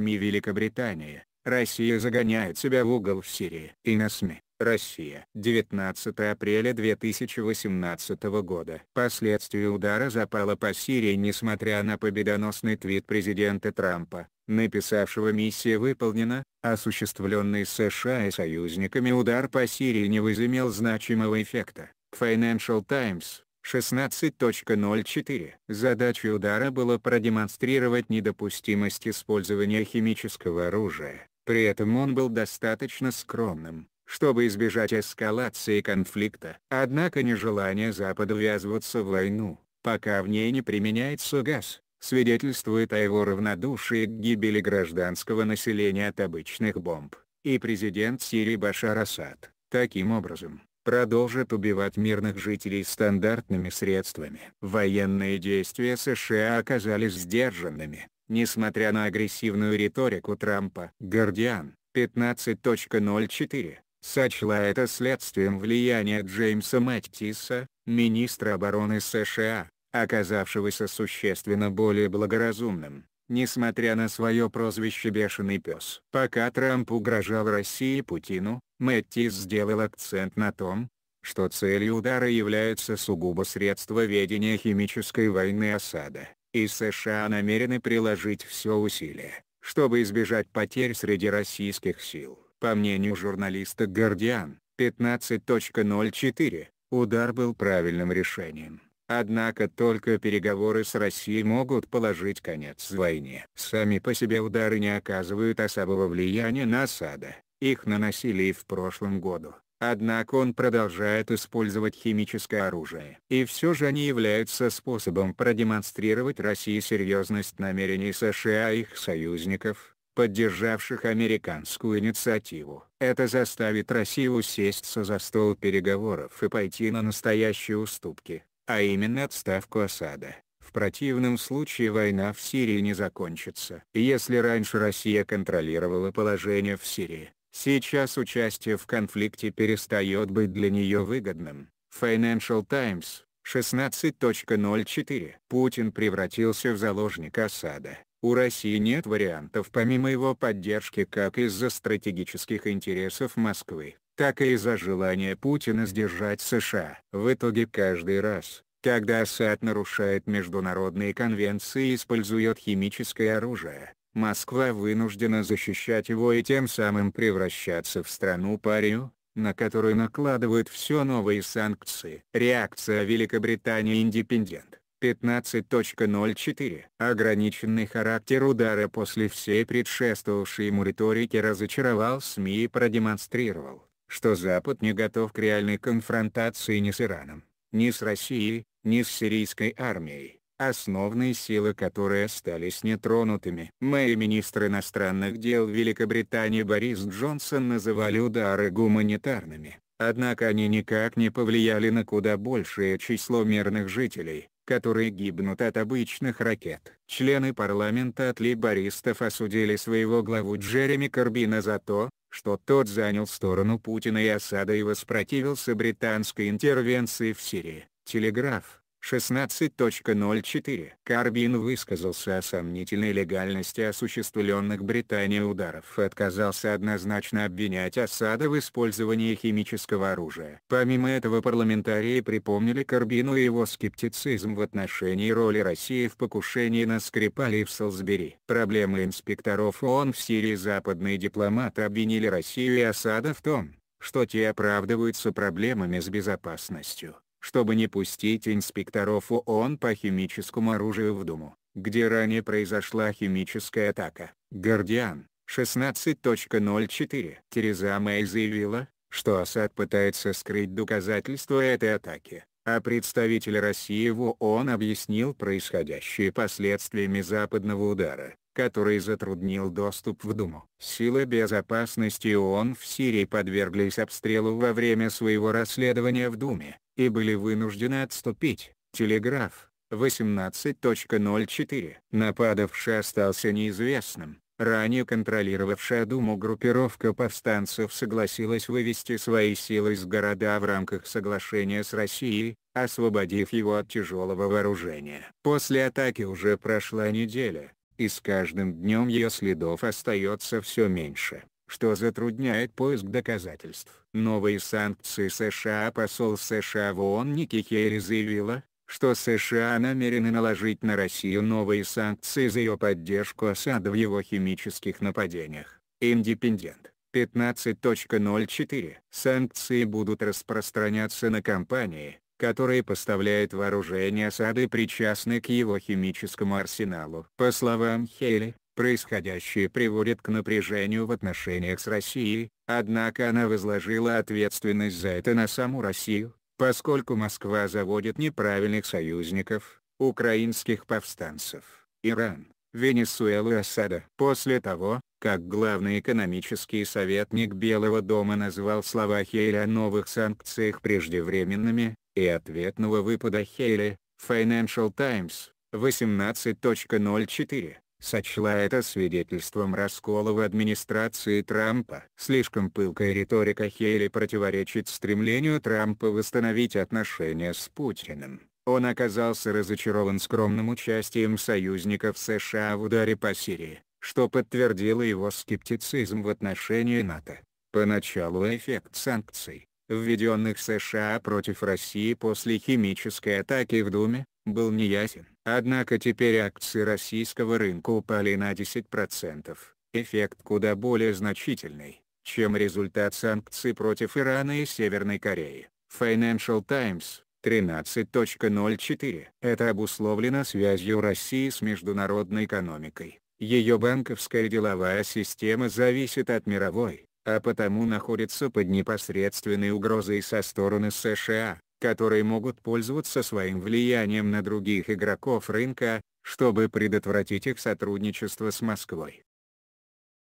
СМИ Великобритании, Россия загоняет себя в угол в Сирии. И на СМИ, Россия. 19 апреля 2018 года. Последствия удара запала по Сирии несмотря на победоносный твит президента Трампа, написавшего «Миссия выполнена», осуществленный США и союзниками удар по Сирии не возымел значимого эффекта. Financial Times 16.04. Задачей удара было продемонстрировать недопустимость использования химического оружия, при этом он был достаточно скромным, чтобы избежать эскалации конфликта. Однако нежелание Запада ввязываться в войну, пока в ней не применяется газ, свидетельствует о его равнодушии к гибели гражданского населения от обычных бомб, и президент Сирии Башар Асад, таким образом, продолжат убивать мирных жителей стандартными средствами. Военные действия США оказались сдержанными, несмотря на агрессивную риторику Трампа. Гардиан 15.04 сочла это следствием влияния Джеймса Маттиса, министра обороны США, оказавшегося существенно более благоразумным. Несмотря на свое прозвище «Бешеный пес». Пока Трамп угрожал России Путину, Мэттис сделал акцент на том, что целью удара является сугубо средство ведения химической войны осада, и США намерены приложить все усилия, чтобы избежать потерь среди российских сил. По мнению журналиста «Гардиан», 15.04, удар был правильным решением. Однако только переговоры с Россией могут положить конец войне. Сами по себе удары не оказывают особого влияния на Асада, их наносили и в прошлом году. Однако он продолжает использовать химическое оружие. И все же они являются способом продемонстрировать России серьезность намерений США и их союзников, поддержавших американскую инициативу. Это заставит Россию усесться за стол переговоров и пойти на настоящие уступки а именно отставку Асада. В противном случае война в Сирии не закончится. Если раньше Россия контролировала положение в Сирии, сейчас участие в конфликте перестает быть для нее выгодным. Financial Times, 16.04 Путин превратился в заложника Асада. У России нет вариантов помимо его поддержки как из-за стратегических интересов Москвы, так и из-за желания Путина сдержать США. В итоге каждый раз, когда Асад нарушает международные конвенции и использует химическое оружие, Москва вынуждена защищать его и тем самым превращаться в страну-парию, на которую накладывают все новые санкции. Реакция Великобритании «Индепендент» 15.04 Ограниченный характер удара после всей предшествовавшей ему риторики разочаровал СМИ и продемонстрировал, что Запад не готов к реальной конфронтации ни с Ираном, ни с Россией, ни с сирийской армией, основные силы которой остались нетронутыми. Мэри министр иностранных дел Великобритании Борис Джонсон называли удары гуманитарными, однако они никак не повлияли на куда большее число мирных жителей, которые гибнут от обычных ракет. Члены парламента от лейбористов осудили своего главу Джереми Корбина за то, что тот занял сторону Путина и Асада и воспротивился британской интервенции в Сирии. Телеграф 16.04. Карбин высказался о сомнительной легальности осуществленных Британией ударов и отказался однозначно обвинять Асада в использовании химического оружия. Помимо этого парламентарии припомнили Карбину и его скептицизм в отношении роли России в покушении на Скрипали в Солсбери. Проблемы инспекторов ООН в Сирии западные дипломаты обвинили Россию и Асада в том, что те оправдываются проблемами с безопасностью чтобы не пустить инспекторов ООН по химическому оружию в Думу, где ранее произошла химическая атака. Гардиан, 16.04 Тереза Мэй заявила, что Асад пытается скрыть доказательства этой атаки, а представитель России в ООН объяснил происходящие последствиями западного удара, который затруднил доступ в Думу. Силы безопасности ООН в Сирии подверглись обстрелу во время своего расследования в Думе, и были вынуждены отступить. Телеграф 18.04. Нападавший остался неизвестным. Ранее контролировавшая Думу группировка повстанцев согласилась вывести свои силы из города в рамках соглашения с Россией, освободив его от тяжелого вооружения. После атаки уже прошла неделя, и с каждым днем ее следов остается все меньше что затрудняет поиск доказательств. Новые санкции США посол США в ООН Ники Хейри заявила, что США намерены наложить на Россию новые санкции за ее поддержку Асада в его химических нападениях. Индепендент. 15.04 Санкции будут распространяться на компании, которые поставляют вооружение Асада и причастны к его химическому арсеналу. По словам Хейли, Происходящее приводит к напряжению в отношениях с Россией, однако она возложила ответственность за это на саму Россию, поскольку Москва заводит неправильных союзников, украинских повстанцев, Иран, Венесуэлу и Асада. После того, как главный экономический советник Белого дома назвал слова Хейли о новых санкциях преждевременными, и ответного выпада Хейли, Financial Times, 18.04 сочла это свидетельством раскола в администрации Трампа. Слишком пылкая риторика Хейли противоречит стремлению Трампа восстановить отношения с Путиным. Он оказался разочарован скромным участием союзников США в ударе по Сирии, что подтвердило его скептицизм в отношении НАТО. Поначалу эффект санкций, введенных США против России после химической атаки в Думе, был неясен. Однако теперь акции российского рынка упали на 10%, эффект куда более значительный, чем результат санкций против Ирана и Северной Кореи. Financial Times 13.04 Это обусловлено связью России с международной экономикой. Ее банковская деловая система зависит от мировой, а потому находится под непосредственной угрозой со стороны США которые могут пользоваться своим влиянием на других игроков рынка, чтобы предотвратить их сотрудничество с Москвой.